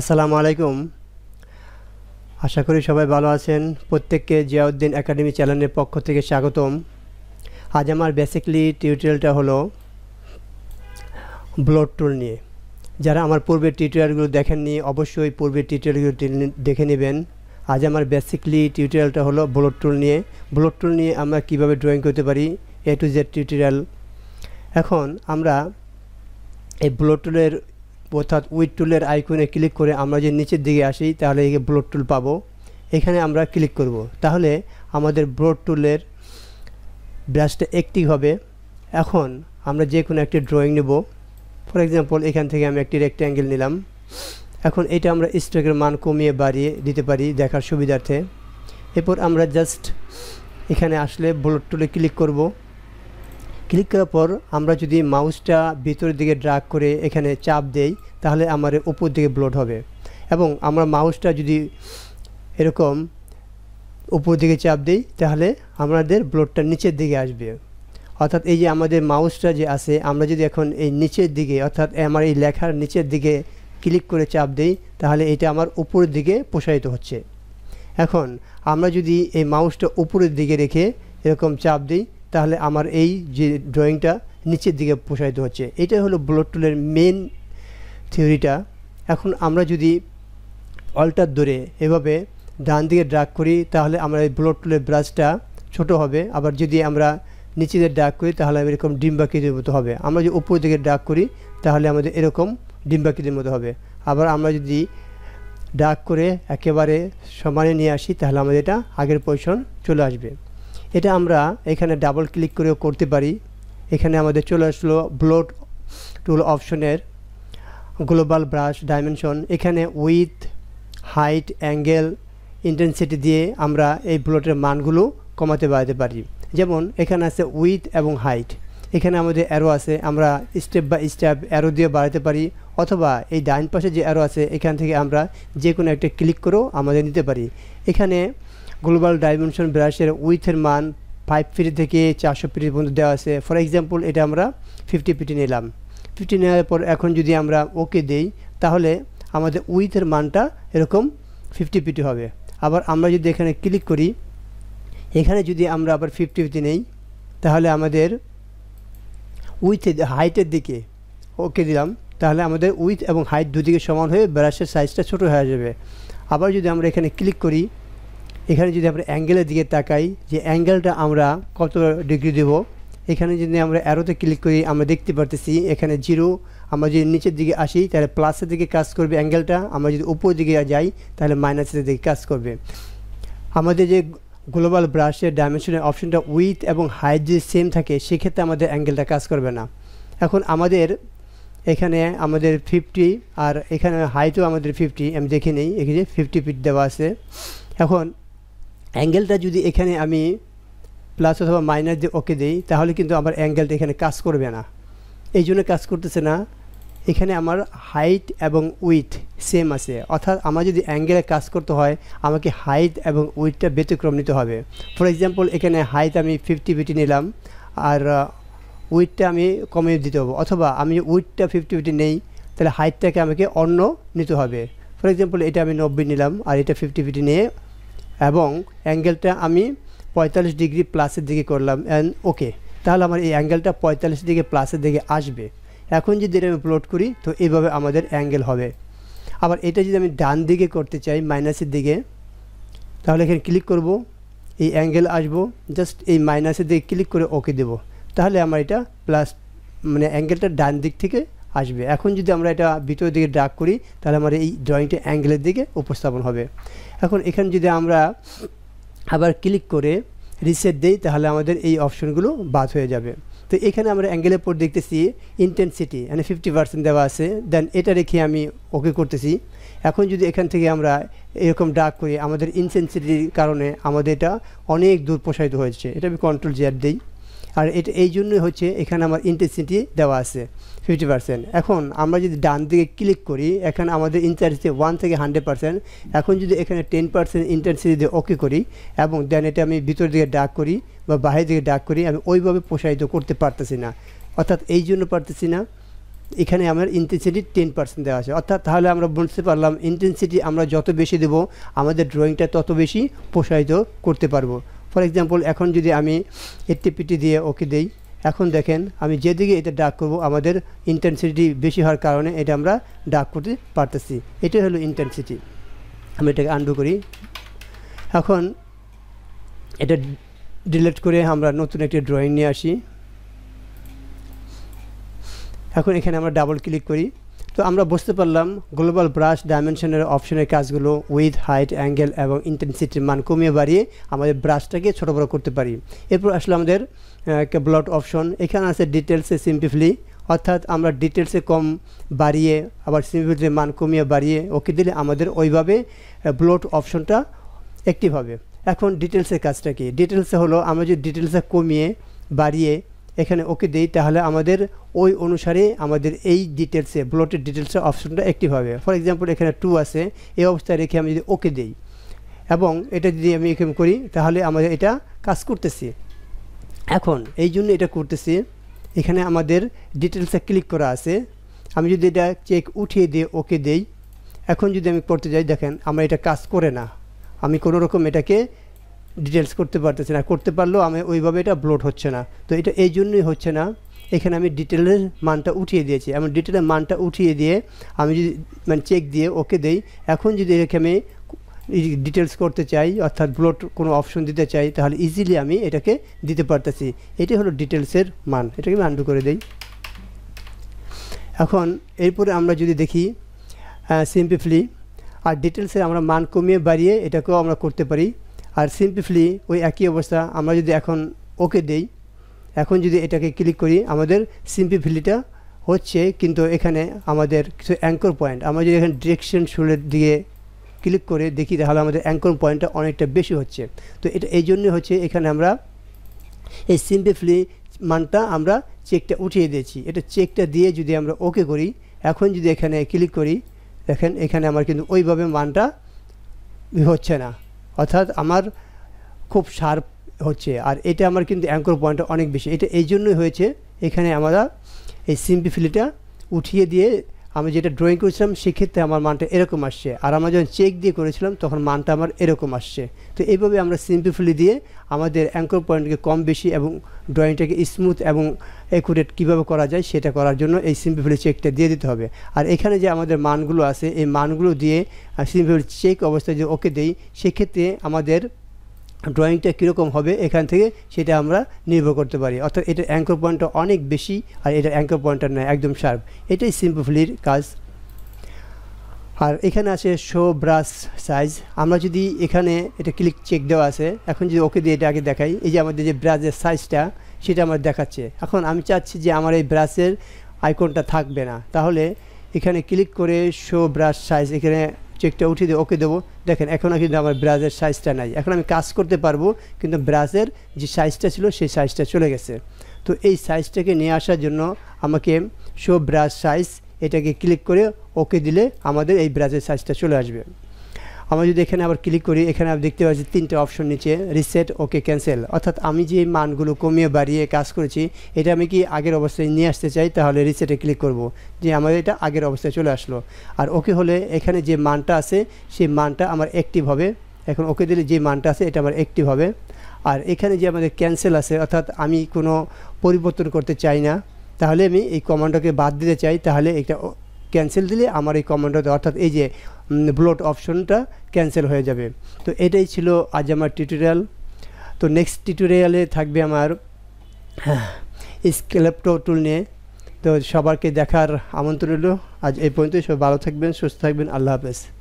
আসসালামু আলাইকুম আশা করি সবাই ভালো আছেন প্রত্যেককে জিয়াউদ্দিন একাডেমি চ্যানেলের পক্ষ থেকে স্বাগতম আজ আমার বেসিকলি টিউটোরিয়ালটা হলো ব্লড টুল নিয়ে যারা আমার পূর্বের টিউটোরিয়ালগুলো দেখেননি অবশ্যই পূর্বের টিউটোরিয়ালগুলো দেখে নেবেন আজ আমার বেসিকলি টিউটোরিয়ালটা হলো ব্লড টুল নিয়ে ব্লড টুল নিয়ে আমরা কিভাবে ড্রয়িং করতে পারি এ টু জেড টিউটোরিয়াল এখন আমরা এই ব্লড টুলের অর্থাৎ উইথ টুলের আইকনে ক্লিক করে আমরা যে নিচের দিকে আসি তাহলে এই ব্লোড টুল পাবো এখানে আমরা ক্লিক করব তাহলে আমাদের ব্লোড টুলের ব্রাশটা একটি হবে এখন আমরা যে কোনো একটি ড্রয়িং নেব ফর এক্সাম্পল এখান থেকে আমি একটি রেক্ট্যাঙ্গেল নিলাম এখন এটা আমরা স্ট্রোকের মান কমিয়ে বাড়িয়ে দিতে পারি দেখার সুবিধার্থে এরপর আমরা জাস্ট এখানে আসলে ব্লোড টুলে ক্লিক করব ক্লিক করার পর আমরা যদি মাউসটা ভিতরের দিকে ড্রাগ করে এখানে চাপ দেই তাহলে আমার উপর দিকে ব্লোড হবে এবং আমরা মাউসটা যদি এরকম উপর দিকে চাপ দিই তাহলে আমাদের ব্লোডটা নিচের দিকে আসবে অর্থাৎ এই যে আমাদের মাউসটা যে আছে আমরা যদি এখন এই নিচের দিকে অর্থাৎ আমার এই লেখার নিচের দিকে ক্লিক করে চাপ দিই তাহলে এটা আমার উপরের দিকে প্রসারিত হচ্ছে এখন আমরা যদি এই মাউসটা উপরের দিকে রেখে এরকম চাপ দিই তাহলে আমার এই যে ড্রয়িংটা নিচের দিকে প্রসারিত হচ্ছে এটাই হলো ব্লড টুলের মেন থিওরিটা এখন আমরা যদি অল্টার ধরে এভাবে ডান দিকে ড্রাগ করি তাহলে আমরা এই ব্লড টুলের ব্রাশটা ছোট হবে আবার যদি আমরা নিচে দিকে ড্রাগ করি তাহলে এরকম ডিম্বাকৃতির মতো হবে আমরা যদি উপর দিকে ড্রাগ করি তাহলে আমাদের এরকম ডিম্বাকৃতির মতো হবে আবার আমরা যদি ডাক করে একেবারে সমানে নিয়ে আসি তাহলে আমাদের এটা আগের পজিশন চলে আসবে এটা আমরা এখানে ডাবল ক্লিক করেও করতে পারি এখানে আমাদের চলে আসলো ব্লোড টুল অপশনের গ্লোবাল ব্রাশ ডাইমেনশন এখানে উইথ হাইট অ্যাঙ্গেল ইন্টেন্সিটি দিয়ে আমরা এই ব্লোটের মানগুলো কমাতে বাড়াতে পারি যেমন এখানে আছে উইথ এবং হাইট এখানে আমাদের অ্যারো আছে আমরা স্টেপ বাই স্টেপ অ্যারো দিয়ে বাড়াতে পারি অথবা এই ডাইন পাশে যে অ্যারো আছে এখান থেকে আমরা যে কোনো একটা ক্লিক করেও আমাদের নিতে পারি এখানে গ্লোবাল ডাইমেনশন ব্রাশের উইথের মান ফাইভ ফিট থেকে চারশো ফিট পর্যন্ত দেওয়া আছে ফর এক্সাম্পল এটা আমরা ফিফটি ফিটে নিলাম ফিফটি নেওয়ার পর এখন যদি আমরা ওকে দেই তাহলে আমাদের উইথের মানটা এরকম ফিফটি ফিটি হবে আবার আমরা যদি এখানে ক্লিক করি এখানে যদি আমরা আবার ফিফটি ফিফটি নেই তাহলে আমাদের উইথের হাইটের দিকে ওকে দিলাম তাহলে আমাদের উইথ এবং হাইট দুদিকে সমান হয়ে ব্রাশের সাইজটা ছোটো হয়ে যাবে আবার যদি আমরা এখানে ক্লিক করি এখানে যদি আমরা অ্যাঙ্গেলের দিকে তাকাই যে অ্যাঙ্গেলটা আমরা কত ডিগ্রি দেব এখানে যদি আমরা অ্যারোতে ক্লিক করি আমরা দেখতে পারতেছি এখানে জিরো আমরা যদি নিচের দিকে আসি তাহলে প্লাসের দিকে কাজ করবে অ্যাঙ্গেলটা আমরা যদি উপর দিকে যাই তাহলে মাইনাসের দিকে কাজ করবে আমাদের যে গ্লোবাল ব্রাশের ডাইমেনশনের অপশানটা উইথ এবং হাইট যদি সেম থাকে সেক্ষেত্রে আমাদের অ্যাঙ্গেলটা কাজ করবে না এখন আমাদের এখানে আমাদের ফিফটি আর এখানে হাইটও আমাদের ফিফটি আমি দেখে নিই এখানে ফিফটি ফিট দেওয়া আছে এখন অ্যাঙ্গেলটা যদি এখানে আমি প্লাস অথবা মাইনাস দিয়ে ওকে দিই তাহলে কিন্তু আমার অ্যাঙ্গেলটা এখানে কাজ করবে না এই জন্য কাজ করতেছে না এখানে আমার হাইট এবং উইথ সেম আছে অর্থাৎ আমার যদি অ্যাঙ্গেলে কাজ করতে হয় আমাকে হাইট এবং উইথটা ব্যতিক্রম নিতে হবে ফর এক্সাম্পল এখানে হাইট আমি ফিফটি ফিটি নিলাম আর উইথটা আমি কমিয়ে দিতে হবে অথবা আমি উইথটা ফিফটি ফিটি নেই তাহলে হাইটটাকে আমাকে অন্য নিতে হবে ফর এক্সাম্পল এটা আমি নব্বই নিলাম আর এটা ফিফটি ফিটি নিয়ে এবং অ্যাঙ্গেলটা আমি পঁয়তাল্লিশ ডিগ্রি প্লাসের দিকে করলাম অ্যান্ড ওকে তাহলে আমার এই অ্যাঙ্গেলটা পঁয়তাল্লিশ ডিগ্রি প্লাসের দিকে আসবে এখন যদি এটা আমি প্লট করি তো এইভাবে আমাদের অ্যাঙ্গেল হবে আবার এটা যদি আমি ডান দিকে করতে চাই মাইনাসের দিকে তাহলে এখানে ক্লিক করব এই অ্যাঙ্গেল আসবো জাস্ট এই মাইনাসের দিকে ক্লিক করে ওকে দেব তাহলে আমার এটা প্লাস মানে অ্যাঙ্গেলটা ডান দিক থেকে আসবে এখন যদি আমরা এটা ভিতরের দিকে ডাক করি তাহলে আমার এই ড্রয়িংটা অ্যাঙ্গেলের দিকে উপস্থাপন হবে এখন এখানে যদি আমরা আবার ক্লিক করে রিসেট দেই তাহলে আমাদের এই অপশনগুলো বাদ হয়ে যাবে তো এখানে আমরা অ্যাঙ্গেলের পর দেখতেছি ইন্টেনসিটি মানে ফিফটি পার্সেন্ট দেওয়া আছে দেন এটা রেখে আমি ওকে করতেছি এখন যদি এখান থেকে আমরা এরকম ডাক করি আমাদের ইনসেনসিটির কারণে আমাদের এটা অনেক দূর প্রসারিত হয়েছে এটা আমি কন্ট্রোল জিয়ার দিই আর এটা এই জন্যই হচ্ছে এখানে আমার ইন্টেন্সিটি দেওয়া আছে ফিফটি পার্সেন্ট এখন আমরা যদি ডান দিকে ক্লিক করি এখানে আমাদের ইন্টারেস্টে ওয়ান থেকে হান্ড্রেড পার্সেন্ট এখন যদি এখানে টেন পার্সেন্ট ইন্টারেস্টে যদি ওকে করি এবং দেন এটা আমি ভিতর দিকে ডাক করি বা বাহির দিকে ডাক করি আমি ওইভাবে প্রসারিত করতে পারতেছি না অর্থাৎ এই জন্য পারতেছি না এখানে আমার ইন্টেন্সিটি টেন পার্সেন্ট দেওয়া আছে অর্থাৎ তাহলে আমরা বুঝতে পারলাম ইন্টেন্সিটি আমরা যত বেশি দেব আমাদের ড্রয়িংটা তত বেশি প্রসারিত করতে পারবো ফর এক্সাম্পল এখন যদি আমি এটিপিটি দিয়ে ওকে দিই এখন দেখেন আমি যেদিকে এটা ডাক করব আমাদের ইন্টেন্সিটি বেশি হওয়ার কারণে এটা আমরা ডাক করতে পারতেছি এটাই হলো ইন্টেন্সিটি আমি এটাকে আন্ডু করি এখন এটা ডিলেট করে আমরা নতুন একটি ড্রয়িং নিয়ে আসি এখন এখানে আমরা ডাবল ক্লিক করি তো আমরা বুঝতে পারলাম গ্লোবাল ব্রাশ ডাইমেনশনের অপশনের কাজগুলো উইথ হাইট অ্যাঙ্গেল এবং ইন্টেন্সিটির মান কমিয়ে বাড়িয়ে আমাদের ব্রাশটাকে ছোটো বড়ো করতে পারি এরপর আসলে আমাদের ব্লট অপশন এখানে আছে ডিটেলসে সিম্পিফলি অর্থাৎ আমরা ডিটেলসে কম বাড়িয়ে আবার সিম্পলিতে মান কমিয়ে বাড়িয়ে ওকে দিলে আমাদের ওইভাবে ব্লট অপশনটা অ্যাক্টিভ হবে এখন ডিটেলসের কাজটা কি ডিটেলসে হলো আমরা যদি ডিটেলসে কমিয়ে বাড়িয়ে এখানে ওকে দিই তাহলে আমাদের ওই অনুসারে আমাদের এই ডিটেলসে ব্লটের ডিটেলসে অপশনটা অ্যাক্টিভ হবে ফর এক্সাম্পল এখানে টু আছে এই অবস্থায় রেখে আমি যদি ওকে দিই এবং এটা যদি আমি এখানে করি তাহলে আমাদের এটা কাজ করতেছি এখন এই জন্য এটা করতেছি এখানে আমাদের ডিটেলসে ক্লিক করা আছে আমি যদি এটা চেক উঠিয়ে দিয়ে ওকে দেই এখন যদি আমি করতে যাই দেখেন আমার এটা কাজ করে না আমি কোনো রকম এটাকে ডিটেলস করতে পারতেছি না করতে পারলেও আমি ওইভাবে এটা ব্লোড হচ্ছে না তো এটা এই জন্যই হচ্ছে না এখানে আমি ডিটেলের মানটা উঠিয়ে দিয়েছি আমি ডিটেলের মানটা উঠিয়ে দিয়ে আমি যদি মানে চেক দিয়ে ওকে দেই এখন যদি এরকম আমি ডিটেলস করতে চাই অর্থাৎ ব্লড কোনো অপশন দিতে চাই তাহলে ইজিলি আমি এটাকে দিতে পারতেছি এটাই হলো ডিটেলসের মান এটাকে আমি আন্ডু করে দেই এখন এরপরে আমরা যদি দেখি সিম্পিফলি আর ডিটেলসের আমরা মান কমিয়ে বাড়িয়ে এটাকেও আমরা করতে পারি আর সিম্পলি ওই একই অবস্থা আমরা যদি এখন ওকে দেই এখন যদি এটাকে ক্লিক করি আমাদের সিম্পিফিলিটা হচ্ছে কিন্তু এখানে আমাদের কিছু অ্যাঙ্কর পয়েন্ট আমরা যদি এখানে ডিরেকশন শুলের দিয়ে ক্লিক করে দেখি তাহলে আমাদের অ্যাঙ্কর পয়েন্টটা অনেকটা বেশি হচ্ছে তো এটা এই জন্য হচ্ছে এখানে আমরা এই সিম্পলি মানটা আমরা চেকটা উঠিয়ে দিয়েছি এটা চেকটা দিয়ে যদি আমরা ওকে করি এখন যদি এখানে ক্লিক করি দেখেন এখানে আমার কিন্তু ওইভাবে মানটা হচ্ছে না অর্থাৎ আমার খুব শার্প হচ্ছে আর এটা আমার কিন্তু অ্যাঙ্কর পয়েন্টটা অনেক বেশি এটা এই জন্যই হয়েছে এখানে আমরা এই সিম্পিফিলিটা উঠিয়ে দিয়ে আমি যেটা ড্রয়িং করেছিলাম সেক্ষেত্রে আমার মানটা এরকম আসছে আর আমরা যখন চেক দিয়ে করেছিলাম তখন মানটা আমার এরকম আসছে তো এইভাবে আমরা সিম্পিফুলি দিয়ে আমাদের অ্যাঙ্কর পয়েন্টকে কম বেশি এবং ড্রয়িংটাকে স্মুথ এবং অ্যাকুরেট কীভাবে করা যায় সেটা করার জন্য এই সিম্পিফুলি চেকটা দিয়ে দিতে হবে আর এখানে যে আমাদের মানগুলো আছে এই মানগুলো দিয়ে সিম্পিফুলি চেক অবস্থায় যে ওকে দেই সেক্ষেত্রে আমাদের ড্রয়িংটা কীরকম হবে এখান থেকে সেটা আমরা নির্ভর করতে পারি অর্থাৎ এটার অ্যাঙ্কর পয়েন্টটা অনেক বেশি আর এটা অ্যাঙ্কর পয়েন্টটা নয় একদম শার্প এটাই সিম্পলির কাজ আর এখানে আছে শো ব্রাশ সাইজ আমরা যদি এখানে এটা ক্লিক চেক দেওয়া আছে এখন যদি ওকে দিয়ে এটা আগে দেখাই এই যে আমাদের যে ব্রাশের সাইজটা সেটা আমার দেখাচ্ছে এখন আমি চাচ্ছি যে আমার এই ব্রাশের আইকনটা থাকবে না তাহলে এখানে ক্লিক করে শো ব্রাশ সাইজ এখানে চেকটা উঠিয়ে দিয়ে ওকে দেবো দেখেন এখনও কিন্তু আমার ব্রাশের সাইজটা নাই এখন আমি কাজ করতে পারবো কিন্তু ব্রাশের যে সাইজটা ছিল সেই সাইজটা চলে গেছে তো এই সাইজটাকে নিয়ে আসার জন্য আমাকে শো ব্রাশ সাইজ এটাকে ক্লিক করে ওকে দিলে আমাদের এই ব্রাশের সাইজটা চলে আসবে আমি যদি এখানে আবার ক্লিক করি এখানে আমি দেখতে পাচ্ছি তিনটে অপশন নিচে রিসেট ওকে ক্যান্সেল অর্থাৎ আমি যে মানগুলো কমিয়ে বাড়িয়ে কাজ করেছি এটা আমি কি আগের অবস্থায় নিয়ে আসতে চাই তাহলে রিসেটে ক্লিক করব যে আমার এটা আগের অবস্থায় চলে আসলো আর ওকে হলে এখানে যে মানটা আছে সেই মানটা আমার অ্যাক্টিভ হবে এখন ওকে দিলে যে মানটা আছে এটা আমার অ্যাক্টিভ হবে আর এখানে যে আমাদের ক্যান্সেল আছে অর্থাৎ আমি কোনো পরিবর্তন করতে চাই না তাহলে আমি এই কমান্ডকে বাদ দিতে চাই তাহলে এটা ক্যান্সেল দিলে আমার এই কমান্ডটা অর্থাৎ এই যে ব্লোট অপশনটা ক্যান্সেল হয়ে যাবে তো এটাই ছিল আজ আমার টিউটোরিয়াল তো নেক্সট টিউটোরিয়ালে থাকবে আমার স্কেলেপ্টো টুল নিয়ে তো সবারকে দেখার আমন্ত্রণ রইল আজ এই পর্যন্তই সবাই ভালো থাকবেন সুস্থ থাকবেন আল্লাহ হাফেজ